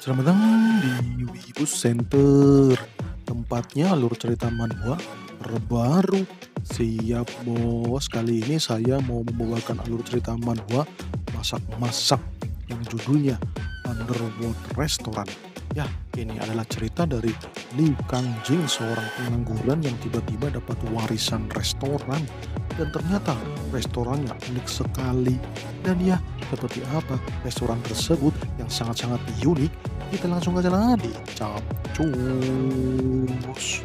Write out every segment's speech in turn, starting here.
Selamat datang di Wibu Center Tempatnya alur cerita manhwa terbaru Siap bos, kali ini saya mau membawakan alur cerita manhwa masak-masak Yang judulnya Underworld Restaurant Ya, ini adalah cerita dari Liu Jing, seorang pengangguran yang tiba-tiba dapat warisan restoran dan ternyata restorannya unik sekali. Dan ya, seperti apa restoran tersebut yang sangat-sangat unik, kita langsung aja lah di Capcus.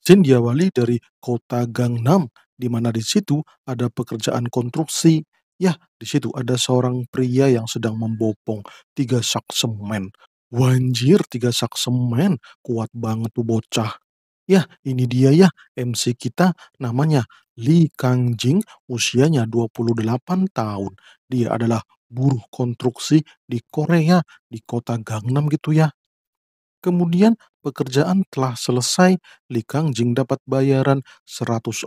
Scene diawali dari kota Gangnam, di mana di situ ada pekerjaan konstruksi. Ya, di situ ada seorang pria yang sedang membopong tiga sak semen. Wanjir, tiga sak semen, kuat banget tuh bocah. Ya, ini dia ya MC kita namanya Li Kang-jing, usianya 28 tahun. Dia adalah buruh konstruksi di Korea, di kota Gangnam gitu ya. Kemudian pekerjaan telah selesai, Li Kang-jing dapat bayaran 140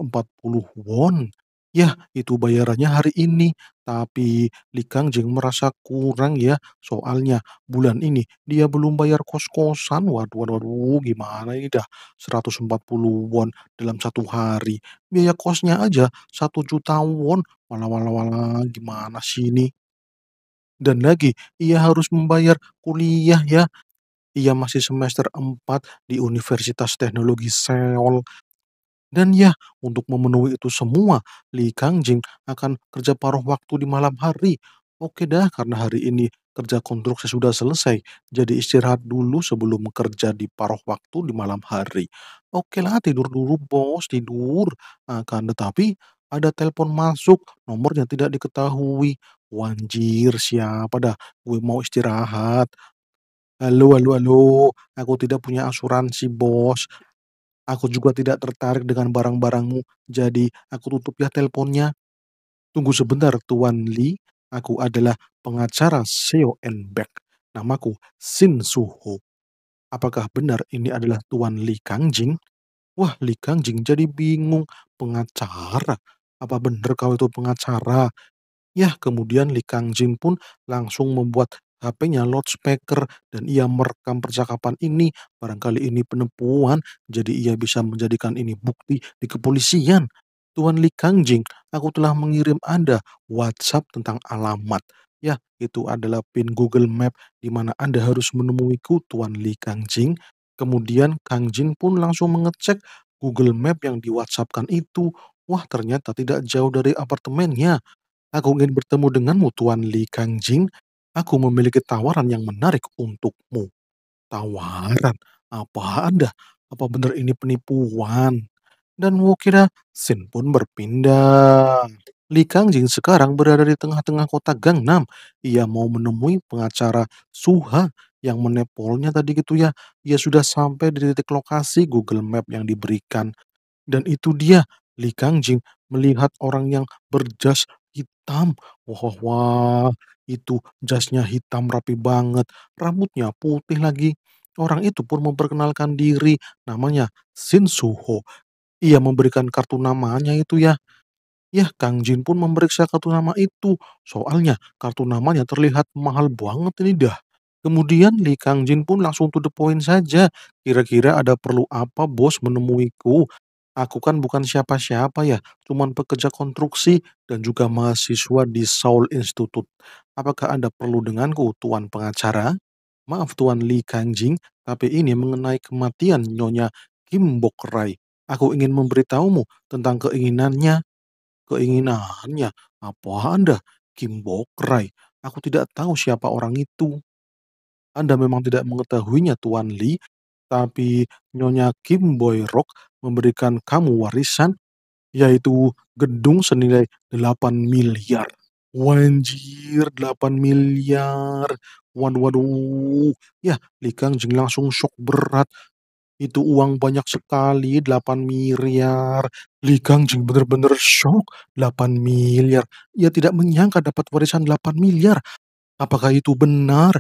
won Ya, itu bayarannya hari ini, tapi Kang Jeng merasa kurang ya, soalnya bulan ini dia belum bayar kos-kosan. Waduh, waduh, waduh, gimana ini dah 140 won dalam satu hari. Biaya kosnya aja satu juta won. Walah, walah, walah, gimana sih ini? Dan lagi, ia harus membayar kuliah ya. Ia masih semester 4 di Universitas Teknologi Seoul dan ya, untuk memenuhi itu semua, Li Kangjing akan kerja paruh waktu di malam hari. Oke dah, karena hari ini kerja konstruksi sudah selesai, jadi istirahat dulu sebelum kerja di paruh waktu di malam hari. Oke lah, tidur dulu bos, tidur. Akan nah, tetapi ada telepon masuk, nomornya tidak diketahui. Wanjir, siapa dah? Gue mau istirahat. Halo, halo, halo. Aku tidak punya asuransi, bos. Aku juga tidak tertarik dengan barang-barangmu, jadi aku tutup ya teleponnya. Tunggu sebentar, Tuan Li. Aku adalah pengacara Seo and Beck. Namaku Sin Suho. Apakah benar ini adalah Tuan Li Kangjing? Wah, Li Kangjing jadi bingung. Pengacara? Apa benar kau itu pengacara? Yah, kemudian Li Kangjing pun langsung membuat HP-nya loudspeaker dan ia merekam percakapan ini, barangkali ini penipuan, jadi ia bisa menjadikan ini bukti di kepolisian. Tuan Li Kangjing, aku telah mengirim Anda WhatsApp tentang alamat. Ya, itu adalah pin Google Map di mana Anda harus menemuiku Tuan Li Kangjing. Kemudian Kangjing pun langsung mengecek Google Map yang di WhatsAppkan itu. Wah, ternyata tidak jauh dari apartemennya. Aku ingin bertemu denganmu, Tuan Li Kangjing. Aku memiliki tawaran yang menarik untukmu." Tawaran? Apa ada? Apa benar ini penipuan? Dan Wu Sin pun berpindah. Li Kang Jing sekarang berada di tengah-tengah kota Gangnam. Ia mau menemui pengacara Suha yang menepolnya tadi gitu ya. Ia sudah sampai di titik lokasi Google Map yang diberikan. Dan itu dia, Li Kang Jing melihat orang yang berjas Hitam? Wah wah wah, itu jasnya hitam rapi banget, rambutnya putih lagi. Orang itu pun memperkenalkan diri, namanya Shin Soo-ho. Ia memberikan kartu namanya itu ya. ya Kang Jin pun memeriksa kartu nama itu. Soalnya kartu namanya terlihat mahal banget ini dah. Kemudian li Kang Jin pun langsung to the point saja. Kira-kira ada perlu apa bos menemuiku? Aku kan bukan siapa-siapa ya, cuman pekerja konstruksi dan juga mahasiswa di Seoul Institute. Apakah Anda perlu denganku, Tuan pengacara? Maaf Tuan Lee Kangjing, tapi ini mengenai kematian Nyonya Kim Bok Rai. Aku ingin memberitahumu tentang keinginannya. Keinginannya? Apa Anda? Kim Bok Rai. Aku tidak tahu siapa orang itu. Anda memang tidak mengetahuinya, Tuan Lee, tapi Nyonya Kim Boy Rock memberikan kamu warisan, yaitu gedung senilai 8 miliar. Wanjir, 8 miliar. Waduh, waduh. Ya, Kang Jing langsung shock berat. Itu uang banyak sekali, 8 miliar. Kang Jing bener-bener shock, 8 miliar. Ia tidak menyangka dapat warisan 8 miliar. Apakah itu benar?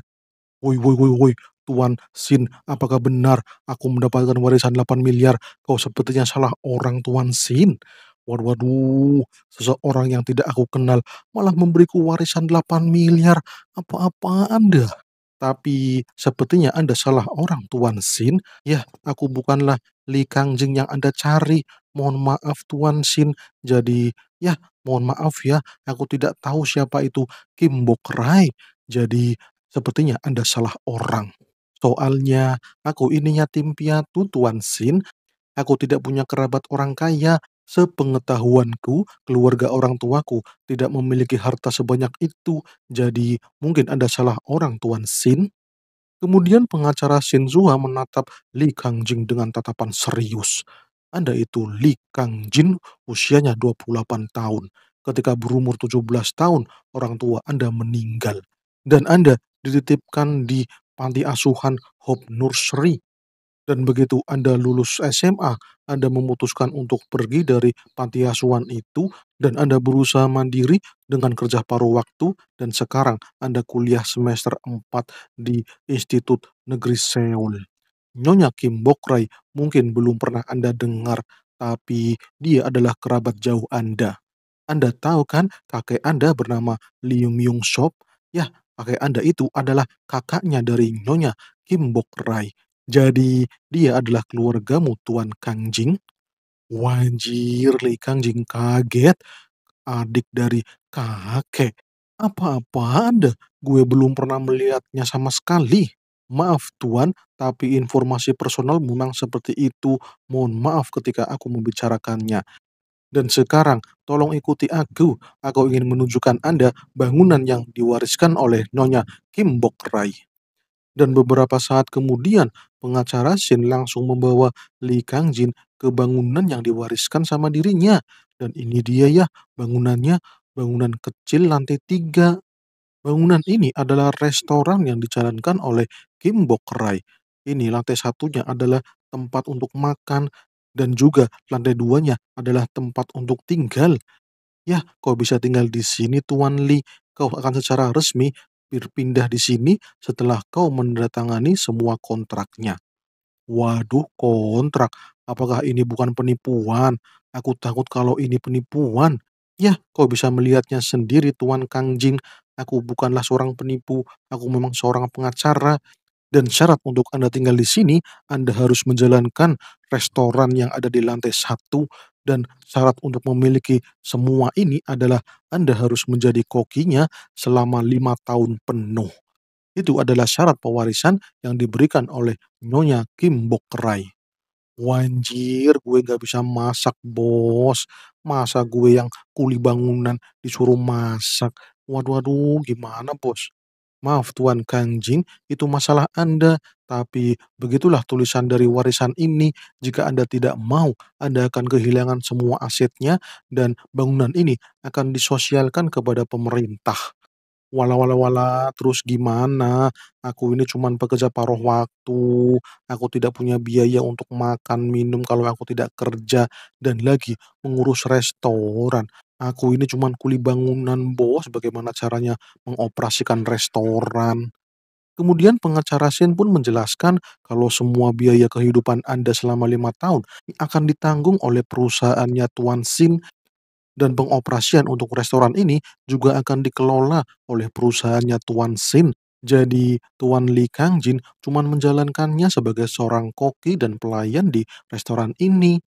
Woi, woi, woi, woi, Tuan Sin, apakah benar aku mendapatkan warisan 8 miliar? Kau sepertinya salah orang Tuan Sin. Waduh, waduh, seseorang yang tidak aku kenal malah memberiku warisan 8 miliar. Apa-apa Anda? Tapi sepertinya Anda salah orang, Tuan Sin. Ya, aku bukanlah Li Kang Jing yang Anda cari. Mohon maaf, Tuan Sin. Jadi, ya, mohon maaf ya, aku tidak tahu siapa itu Kim Bok Rai. Jadi, sepertinya Anda salah orang. Soalnya aku ini yatim piatu, Tuan Sin. Aku tidak punya kerabat orang kaya. Sepengetahuanku, keluarga orang tuaku tidak memiliki harta sebanyak itu. Jadi mungkin ada salah orang, Tuan Sin. Kemudian pengacara sin Zua menatap Li kang jing dengan tatapan serius. Anda itu Li kang jin usianya 28 tahun. Ketika berumur 17 tahun, orang tua Anda meninggal. Dan Anda dititipkan di panti asuhan Hope Nursery. Dan begitu Anda lulus SMA, Anda memutuskan untuk pergi dari panti asuhan itu dan Anda berusaha mandiri dengan kerja paruh waktu dan sekarang Anda kuliah semester 4 di Institut Negeri Seoul. Nyonya Kim Bokrai mungkin belum pernah Anda dengar, tapi dia adalah kerabat jauh Anda. Anda tahu kan kakek Anda bernama Lee Myung Sop? Ya, Pakai Anda itu adalah kakaknya dari Nyonya Kim Bok Rai. Jadi dia adalah keluargamu Tuan Kang Jing. Wajir Li Kang Jing kaget. Adik dari kakek. Apa-apa ada? Gue belum pernah melihatnya sama sekali. Maaf Tuan, tapi informasi personal memang seperti itu. Mohon maaf ketika aku membicarakannya. Dan sekarang, tolong ikuti aku. Aku ingin menunjukkan Anda bangunan yang diwariskan oleh Nyonya Kim Bok Rai. Dan beberapa saat kemudian, pengacara Shin langsung membawa Lee Kang Jin ke bangunan yang diwariskan sama dirinya. Dan ini dia ya, bangunannya, bangunan kecil lantai tiga. Bangunan ini adalah restoran yang dijalankan oleh Kim Bok Rai. Ini lantai satunya adalah tempat untuk makan, dan juga lantai duanya adalah tempat untuk tinggal. Ya, kau bisa tinggal di sini, Tuan Li. Kau akan secara resmi berpindah di sini setelah kau mendatangani semua kontraknya. Waduh, kontrak. Apakah ini bukan penipuan? Aku takut kalau ini penipuan. Ya, kau bisa melihatnya sendiri, Tuan Kang Jing. Aku bukanlah seorang penipu. Aku memang seorang pengacara dan syarat untuk Anda tinggal di sini, Anda harus menjalankan restoran yang ada di lantai satu dan syarat untuk memiliki semua ini adalah Anda harus menjadi kokinya selama lima tahun penuh. Itu adalah syarat pewarisan yang diberikan oleh Nyonya Kim Bokrai. Wanjir, gue gak bisa masak bos. Masa gue yang kuli bangunan disuruh masak. Waduh, waduh, gimana bos? Maaf Tuan Kang Jin itu masalah Anda. Tapi begitulah tulisan dari warisan ini. Jika Anda tidak mau, Anda akan kehilangan semua asetnya dan bangunan ini akan disosialkan kepada pemerintah. Wala wala wala, terus gimana? Aku ini cuma pekerja paruh waktu. Aku tidak punya biaya untuk makan minum kalau aku tidak kerja dan lagi mengurus restoran. Aku ini cuman kuli bangunan bos, bagaimana caranya mengoperasikan restoran. Kemudian pengacara Sin pun menjelaskan kalau semua biaya kehidupan Anda selama lima tahun akan ditanggung oleh perusahaannya Tuan Sin dan pengoperasian untuk restoran ini juga akan dikelola oleh perusahaannya Tuan Sin. Jadi Tuan Li Kang Jin cuma menjalankannya sebagai seorang koki dan pelayan di restoran ini.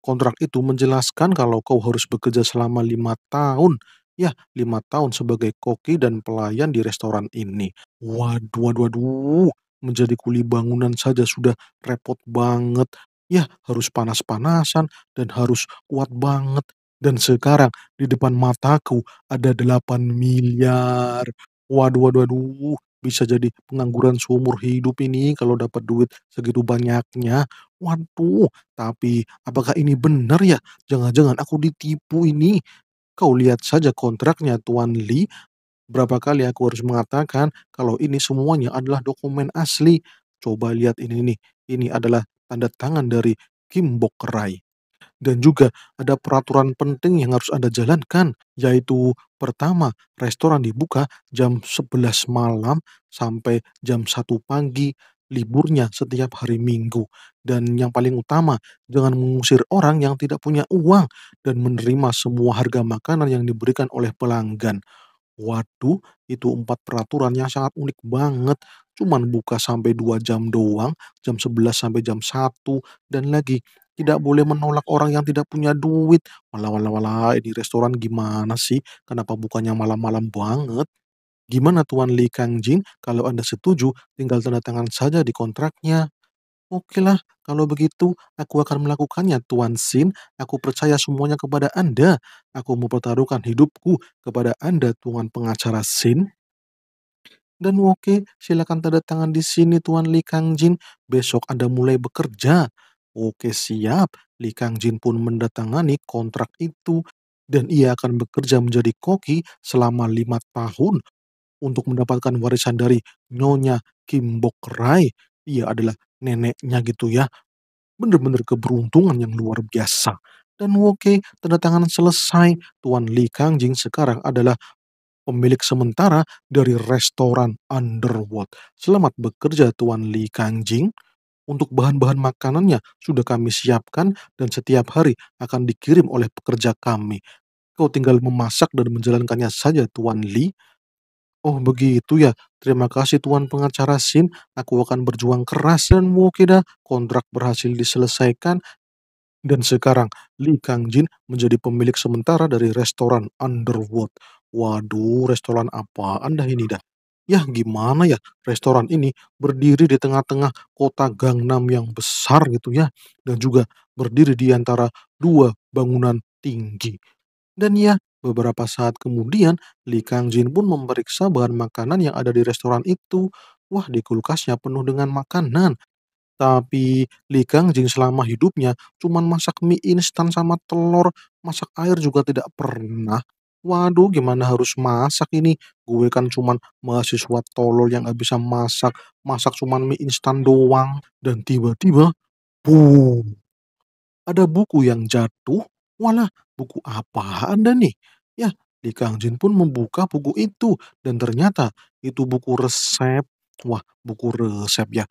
Kontrak itu menjelaskan kalau kau harus bekerja selama lima tahun. Ya, lima tahun sebagai koki dan pelayan di restoran ini. Waduh, waduh, waduh. Menjadi kuli bangunan saja sudah repot banget. Ya, harus panas-panasan dan harus kuat banget. Dan sekarang di depan mataku ada delapan miliar. Waduh, waduh, waduh. Bisa jadi pengangguran seumur hidup ini kalau dapat duit segitu banyaknya. Waduh, tapi apakah ini benar ya? Jangan-jangan aku ditipu ini. Kau lihat saja kontraknya Tuan Li. Berapa kali aku harus mengatakan kalau ini semuanya adalah dokumen asli. Coba lihat ini nih. Ini adalah tanda tangan dari Kim Bok Rai. Dan juga ada peraturan penting yang harus Anda jalankan, yaitu pertama, restoran dibuka jam 11 malam sampai jam 1 pagi liburnya setiap hari Minggu. Dan yang paling utama, jangan mengusir orang yang tidak punya uang dan menerima semua harga makanan yang diberikan oleh pelanggan. Waduh, itu empat peraturan yang sangat unik banget. Cuman buka sampai dua jam doang, jam 11 sampai jam 1, dan lagi tidak boleh menolak orang yang tidak punya duit. Malah, malah, malah, di restoran gimana sih? Kenapa bukannya malam-malam banget? Gimana Tuan Li Kang Jin? Kalau Anda setuju, tinggal tanda tangan saja di kontraknya. Oke lah, kalau begitu aku akan melakukannya, Tuan Sin. Aku percaya semuanya kepada Anda. Aku mempertaruhkan hidupku kepada Anda, Tuan Pengacara Sin. Dan oke, silakan tanda tangan di sini, Tuan Li Kang Jin. Besok Anda mulai bekerja. Oke, siap. Li Kang Jin pun mendatangani kontrak itu dan ia akan bekerja menjadi koki selama lima tahun untuk mendapatkan warisan dari Nyonya Rai. Ia adalah neneknya gitu ya. Bener-bener keberuntungan yang luar biasa. Dan oke, tanda tangan selesai. Tuan Li Kang Jing sekarang adalah pemilik sementara dari restoran Underworld. Selamat bekerja Tuan Li Kang Jing. Untuk bahan-bahan makanannya sudah kami siapkan dan setiap hari akan dikirim oleh pekerja kami. Kau tinggal memasak dan menjalankannya saja Tuan Li. Oh begitu ya, terima kasih tuan pengacara SIN, aku akan berjuang keras dan Wokeda kontrak berhasil diselesaikan dan sekarang Lee Kang Jin menjadi pemilik sementara dari restoran Underwood. Waduh, restoran apa anda ini dah? Ya gimana ya, restoran ini berdiri di tengah-tengah kota Gangnam yang besar gitu ya, dan juga berdiri di antara dua bangunan tinggi. Dan ya, Beberapa saat kemudian, Li Kang Jin pun memeriksa bahan makanan yang ada di restoran itu. Wah, di kulkasnya penuh dengan makanan. Tapi Li Kang Jin selama hidupnya cuman masak mie instan sama telur, masak air juga tidak pernah. Waduh, gimana harus masak ini? Gue kan cuman mahasiswa tolol yang gak bisa masak. Masak cuman mie instan doang. Dan tiba-tiba, boom. Ada buku yang jatuh Walah, buku apa Anda nih? Ya, li Kang Jin pun membuka buku itu dan ternyata itu buku resep. Wah, buku resep ya.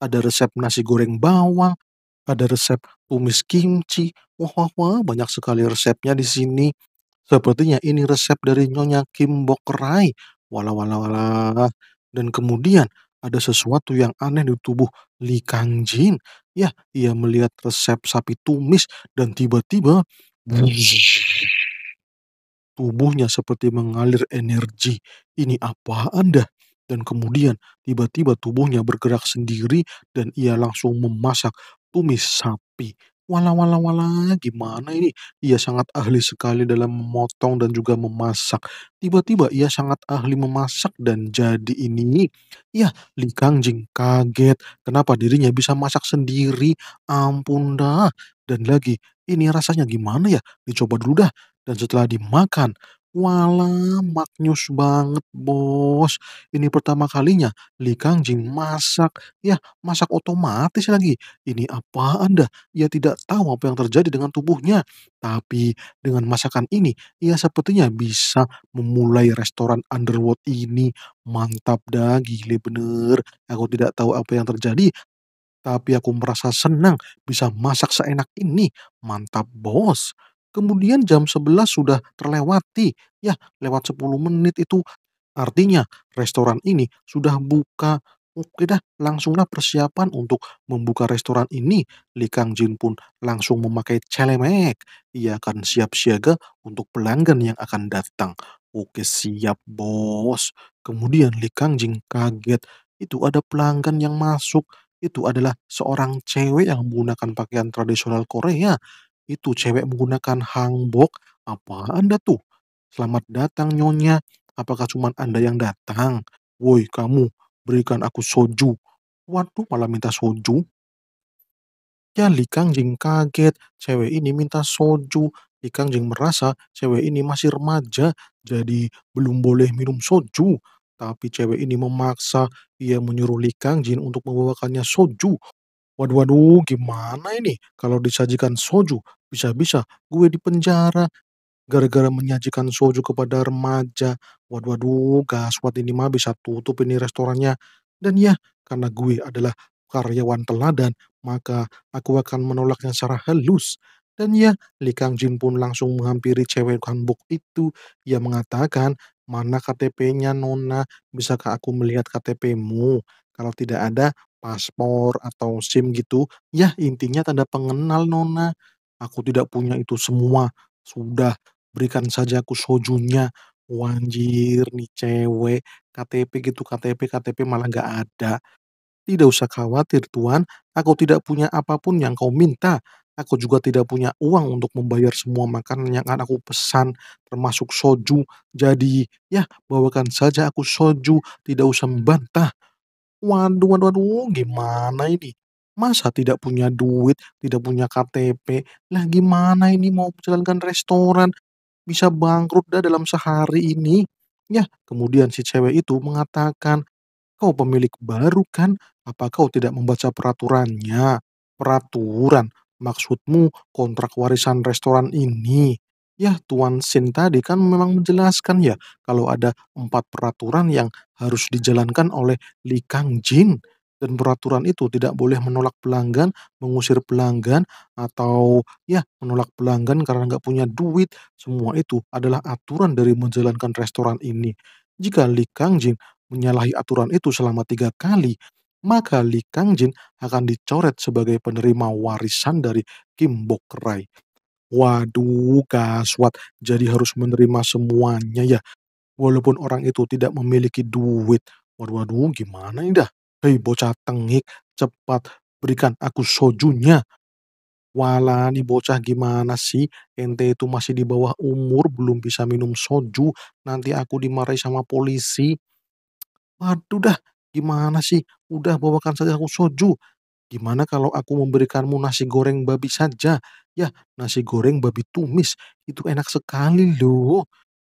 Ada resep nasi goreng bawang, ada resep tumis kimchi. Wah, wah, wah, banyak sekali resepnya di sini. Sepertinya ini resep dari Nyonya Kim Bok Rai. Walah, walah, walah. Dan kemudian ada sesuatu yang aneh di tubuh Li Kang Jin. Ya, ia melihat resep sapi tumis dan tiba-tiba tubuhnya seperti mengalir energi. Ini apa anda? Dan kemudian tiba-tiba tubuhnya bergerak sendiri dan ia langsung memasak tumis sapi. Walah walah walah, gimana ini? Ia sangat ahli sekali dalam memotong dan juga memasak. Tiba-tiba ia sangat ahli memasak dan jadi ini. Ya, Li Kangjing kaget. Kenapa dirinya bisa masak sendiri? Ampun dah. Dan lagi, ini rasanya gimana ya? Dicoba dulu dah. Dan setelah dimakan, mak maknyus banget, Bos. Ini pertama kalinya Li Kang Jin masak. Ya, masak otomatis lagi. Ini apa anda Ia tidak tahu apa yang terjadi dengan tubuhnya. Tapi dengan masakan ini, ia sepertinya bisa memulai restoran Underworld ini. Mantap dah, gile bener. Aku tidak tahu apa yang terjadi, tapi aku merasa senang bisa masak seenak ini. Mantap, Bos kemudian jam 11 sudah terlewati. Ya, lewat 10 menit itu artinya restoran ini sudah buka. Oke dah, langsunglah persiapan untuk membuka restoran ini. Li Kang Jin pun langsung memakai celemek. Ia akan siap siaga untuk pelanggan yang akan datang. Oke siap bos. Kemudian Li Kang Jin kaget. Itu ada pelanggan yang masuk. Itu adalah seorang cewek yang menggunakan pakaian tradisional Korea itu cewek menggunakan hangbok apa Anda tuh? Selamat datang Nyonya, apakah cuma Anda yang datang? Woi kamu, berikan aku soju. Waduh malah minta soju. ya Li Kang Jing kaget, cewek ini minta soju. Li Kang Jing merasa cewek ini masih remaja, jadi belum boleh minum soju. Tapi cewek ini memaksa, ia menyuruh Li Kang Jin untuk membawakannya soju Waduh, waduh, gimana ini? Kalau disajikan soju, bisa-bisa gue di penjara gara-gara menyajikan soju kepada remaja. Waduh, waduh, gaswat ini mah bisa tutup ini restorannya. Dan ya, karena gue adalah karyawan teladan, maka aku akan menolaknya secara halus. Dan ya, Li Kang Jin pun langsung menghampiri cewek hanbok itu. Ia mengatakan, mana KTP-nya Nona? Bisakah aku melihat KTP-mu? Kalau tidak ada, paspor atau SIM gitu. ya intinya tanda pengenal, Nona. Aku tidak punya itu semua. Sudah, berikan saja aku sojunya. Wanjir, nih cewek. KTP gitu, KTP, KTP malah nggak ada. Tidak usah khawatir, Tuan. Aku tidak punya apapun yang kau minta. Aku juga tidak punya uang untuk membayar semua makanan yang akan aku pesan, termasuk soju. Jadi, ya, bawakan saja aku soju. Tidak usah membantah. Waduh waduh waduh, gimana ini? Masa tidak punya duit, tidak punya KTP, lah gimana ini mau menjalankan restoran, bisa bangkrut dah dalam sehari ini? Ya, kemudian si cewek itu mengatakan, "Kau pemilik baru kan? Apa kau tidak membaca peraturannya?" Peraturan? Maksudmu kontrak warisan restoran ini? Ya, Tuan Sin tadi kan memang menjelaskan ya, kalau ada empat peraturan yang harus dijalankan oleh Li Kang Jin dan peraturan itu tidak boleh menolak pelanggan, mengusir pelanggan, atau ya menolak pelanggan karena nggak punya duit. Semua itu adalah aturan dari menjalankan restoran ini. Jika Li Kang Jin menyalahi aturan itu selama tiga kali, maka Li Kang Jin akan dicoret sebagai penerima warisan dari Kim Bok Rai. Waduh, kaswat. Jadi harus menerima semuanya ya. Walaupun orang itu tidak memiliki duit. Waduh, waduh, gimana ini dah? Hei, bocah tengik, cepat berikan aku sojunya. Wala nih bocah gimana sih? Ente itu masih di bawah umur, belum bisa minum soju. Nanti aku dimarahi sama polisi. Waduh dah, gimana sih? Udah bawakan saja aku soju. Gimana kalau aku memberikanmu nasi goreng babi saja? Ya, nasi goreng babi tumis. Itu enak sekali loh.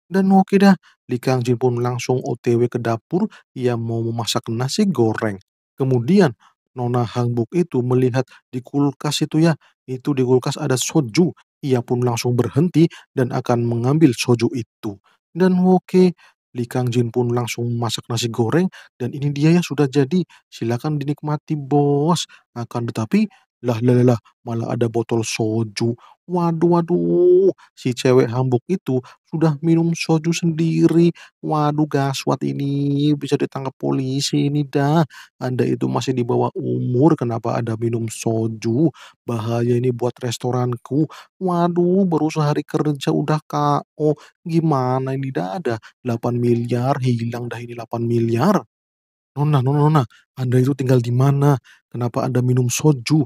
Dan oke dah, Li Kang Jin pun langsung OTW ke dapur, ia mau memasak nasi goreng. Kemudian, Nona Hangbuk itu melihat di kulkas itu ya, itu di kulkas ada soju. Ia pun langsung berhenti dan akan mengambil soju itu. Dan oke, Li Kang Jin pun langsung masak nasi goreng, "Dan ini dia yang sudah jadi, silakan dinikmati Bos." Akan tetapi lah lah lah malah ada botol soju. Waduh waduh, si cewek hambuk itu sudah minum soju sendiri. Waduh gaswat ini, bisa ditangkap polisi ini dah. Anda itu masih di bawah umur, kenapa ada minum soju? Bahaya ini buat restoranku. Waduh, baru sehari kerja udah KO. Gimana ini dah ada 8 miliar, hilang dah ini 8 miliar. Nona, Nona, Nona, Anda itu tinggal di mana? Kenapa Anda minum soju?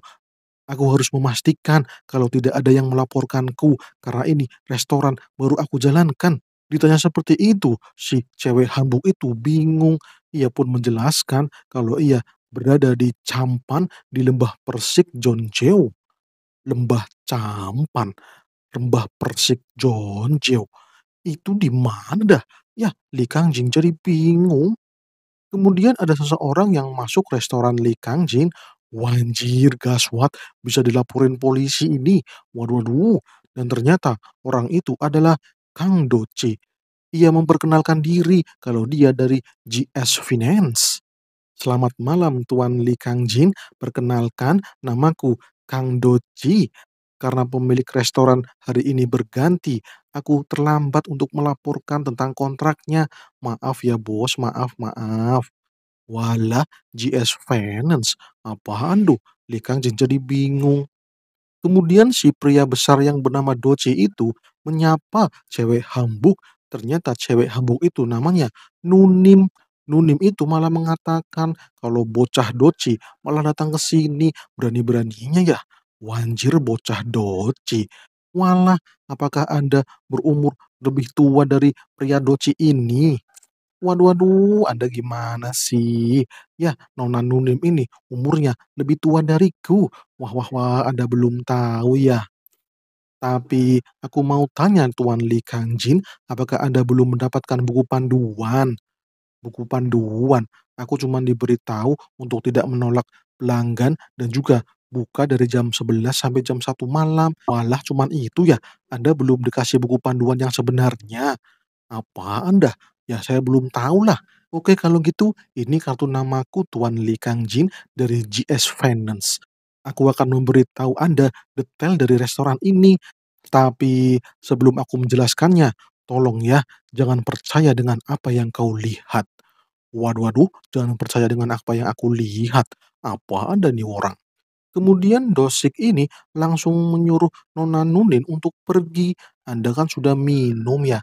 Aku harus memastikan kalau tidak ada yang melaporkanku karena ini restoran baru aku jalankan. Ditanya seperti itu, si cewek hambuk itu bingung. Ia pun menjelaskan kalau ia berada di Campan di lembah Persik John Jeo. Lembah Campan, lembah Persik John Jeo. Itu di mana dah? Ya, Li Kang Jing jadi bingung. Kemudian ada seseorang yang masuk restoran Li Kang Jing Wanjir, gaswat, bisa dilaporin polisi ini. Waduh waduh, dan ternyata orang itu adalah Kang Doce. Ia memperkenalkan diri kalau dia dari GS Finance. Selamat malam Tuan Li Kang Jin, perkenalkan namaku Kang Doji. Karena pemilik restoran hari ini berganti, aku terlambat untuk melaporkan tentang kontraknya. Maaf ya bos, maaf, maaf. Walah, GS Finance, apa tuh? Likang Jin jadi bingung. Kemudian si pria besar yang bernama Doce itu menyapa cewek hambuk. Ternyata cewek hambuk itu namanya Nunim. Nunim itu malah mengatakan kalau bocah Doce malah datang ke sini. Berani-beraninya ya. Wanjir bocah Doce. Walah, apakah Anda berumur lebih tua dari pria Doci ini? Waduh, waduh, Anda gimana sih? Ya, nona Nunim ini umurnya lebih tua dariku. Wah, wah, wah, Anda belum tahu ya. Tapi aku mau tanya Tuan Li Kangjin, apakah Anda belum mendapatkan buku panduan? Buku panduan, aku cuma diberitahu untuk tidak menolak pelanggan dan juga buka dari jam 11 sampai jam 1 malam. Malah cuma itu ya, Anda belum dikasih buku panduan yang sebenarnya. Apa Anda Ya saya belum tahu lah. Oke kalau gitu, ini kartu namaku Tuan Li Kang Jin dari GS Finance. Aku akan memberitahu Anda detail dari restoran ini. Tapi sebelum aku menjelaskannya, tolong ya jangan percaya dengan apa yang kau lihat. Waduh waduh, jangan percaya dengan apa yang aku lihat. Apa ada nih orang? Kemudian Dosik ini langsung menyuruh Nona Nunin untuk pergi. Anda kan sudah minum ya,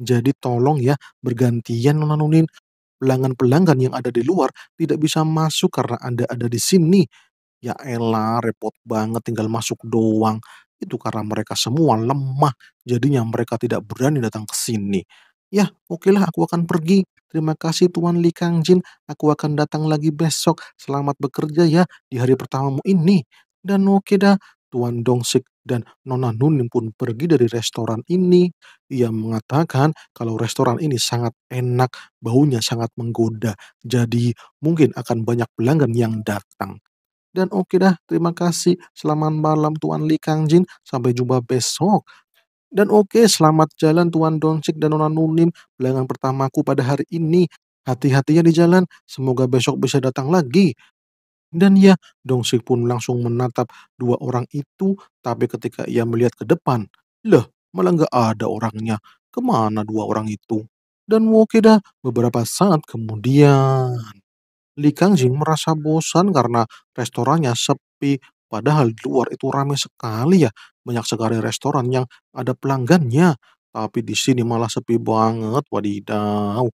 jadi tolong ya bergantian nona-nunin pelanggan-pelanggan yang ada di luar tidak bisa masuk karena Anda ada di sini. Ya Ella repot banget tinggal masuk doang. Itu karena mereka semua lemah, jadinya mereka tidak berani datang ke sini. Ya, okelah aku akan pergi. Terima kasih Tuan Li Kang Jin, aku akan datang lagi besok. Selamat bekerja ya di hari pertamamu ini. Dan oke dah, Tuan Sik. Dan Nona Nunim pun pergi dari restoran ini. Ia mengatakan kalau restoran ini sangat enak, baunya sangat menggoda. Jadi mungkin akan banyak pelanggan yang datang. Dan oke dah, terima kasih. Selamat malam Tuan Li Kang Jin. Sampai jumpa besok. Dan oke, selamat jalan Tuan Doncik dan Nona Nunim. Pelanggan pertamaku pada hari ini. Hati-hatinya di jalan. Semoga besok bisa datang lagi. Dan ya, Sik pun langsung menatap dua orang itu, tapi ketika ia melihat ke depan, lah malah nggak ada orangnya. Kemana dua orang itu? Dan Wokeda beberapa saat kemudian. Li Kangjing merasa bosan karena restorannya sepi, padahal di luar itu ramai sekali ya. Banyak sekali restoran yang ada pelanggannya, tapi di sini malah sepi banget. Wadidaw,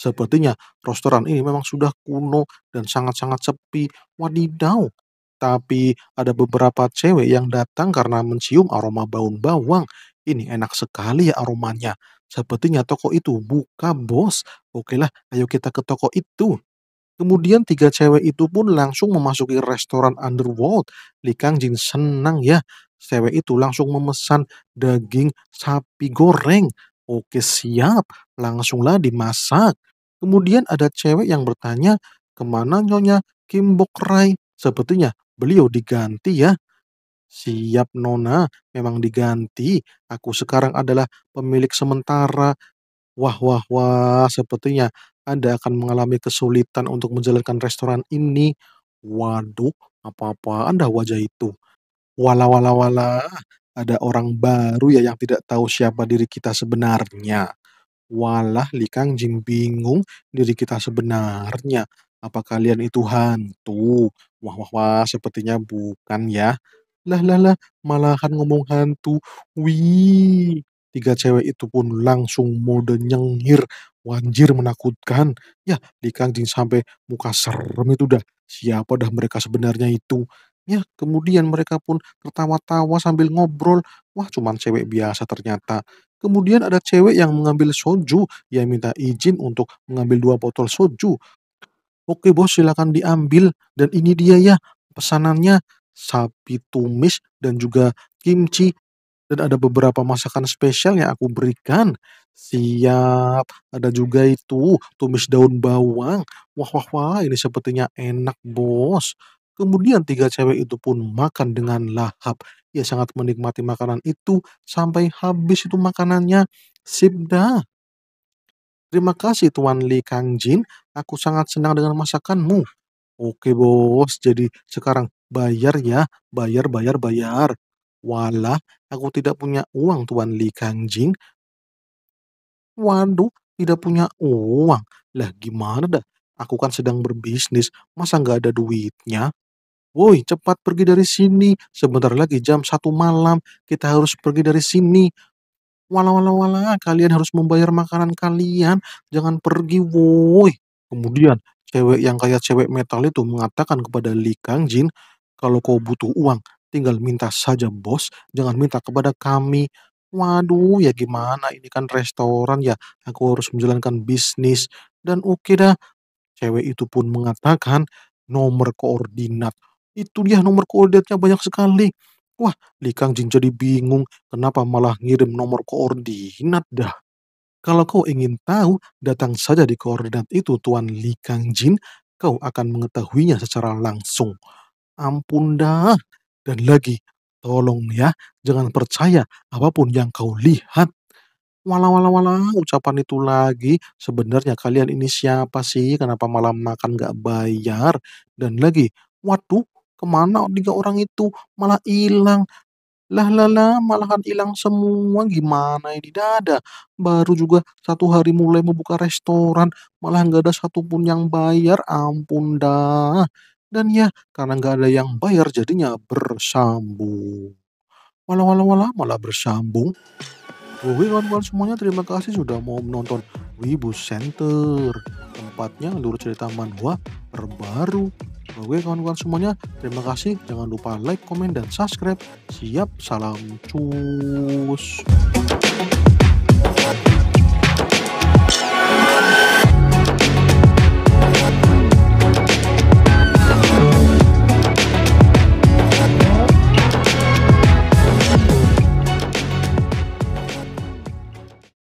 Sepertinya restoran ini memang sudah kuno dan sangat-sangat sepi. Wadidaw. Tapi ada beberapa cewek yang datang karena mencium aroma bau bawang. Ini enak sekali ya aromanya. Sepertinya toko itu buka bos. Oke lah, ayo kita ke toko itu. Kemudian tiga cewek itu pun langsung memasuki restoran Underworld. Li Kang Jin senang ya. Cewek itu langsung memesan daging sapi goreng. Oke siap, langsunglah dimasak. Kemudian ada cewek yang bertanya, kemana Nyonya Kim Bok Rai? Sepertinya beliau diganti ya. Siap Nona, memang diganti. Aku sekarang adalah pemilik sementara. Wah, wah, wah, sepertinya Anda akan mengalami kesulitan untuk menjalankan restoran ini. Waduh, apa apa Anda wajah itu. Wala, wala, wala, ada orang baru ya yang tidak tahu siapa diri kita sebenarnya. Walah Li jing bingung diri kita sebenarnya. Apa kalian itu hantu? Wah wah wah, sepertinya bukan ya. Lah lah lah, malahan ngomong hantu. Wih. Tiga cewek itu pun langsung mode nyengir. Wanjir menakutkan. Ya, Li jing sampai muka serem itu dah. Siapa dah mereka sebenarnya itu? Ya, kemudian mereka pun tertawa-tawa sambil ngobrol. Wah, cuman cewek biasa ternyata. Kemudian ada cewek yang mengambil soju, yang minta izin untuk mengambil dua botol soju. Oke bos, silakan diambil. Dan ini dia ya, pesanannya sapi tumis dan juga kimchi. Dan ada beberapa masakan spesial yang aku berikan. Siap, ada juga itu tumis daun bawang. Wah, wah, wah, ini sepertinya enak bos. Kemudian tiga cewek itu pun makan dengan lahap. Ia sangat menikmati makanan itu sampai habis itu makanannya. Sip Terima kasih Tuan Li Kang Jin, Aku sangat senang dengan masakanmu. Oke bos, jadi sekarang bayar ya. Bayar, bayar, bayar. Walah, aku tidak punya uang Tuan Li Kang Jin. Waduh, tidak punya uang. Lah gimana dah? Aku kan sedang berbisnis, masa nggak ada duitnya? Woi cepat pergi dari sini, sebentar lagi jam satu malam, kita harus pergi dari sini. walau wala wala, kalian harus membayar makanan kalian, jangan pergi woi. Kemudian cewek yang kayak cewek metal itu mengatakan kepada Li Kang Jin, kalau kau butuh uang, tinggal minta saja bos, jangan minta kepada kami. Waduh, ya gimana ini kan restoran ya, aku harus menjalankan bisnis. Dan oke okay dah, cewek itu pun mengatakan nomor koordinat. Itu dia nomor koordinatnya banyak sekali. Wah, Li Kang Kangjing jadi bingung kenapa malah ngirim nomor koordinat dah. Kalau kau ingin tahu, datang saja di koordinat itu Tuan Li Kang Jin. kau akan mengetahuinya secara langsung. Ampun dah. Dan lagi, tolong ya, jangan percaya apapun yang kau lihat. Walau walau walau ucapan itu lagi, sebenarnya kalian ini siapa sih? Kenapa malam makan gak bayar? Dan lagi, waduh, Kemana tiga orang itu? Malah hilang. Lah lah lah, malahan hilang semua. Gimana ini dada? Baru juga satu hari mulai membuka restoran, malah nggak ada satupun yang bayar. Ampun dah. Dan ya, karena nggak ada yang bayar jadinya bersambung. Walau walau walau malah bersambung. Oke kawan-kawan semuanya terima kasih sudah mau menonton Wibu Center Tempatnya menurut cerita manhwa terbaru Oke kawan-kawan semuanya, terima kasih. Jangan lupa like, komen, dan subscribe. Siap, salam cus.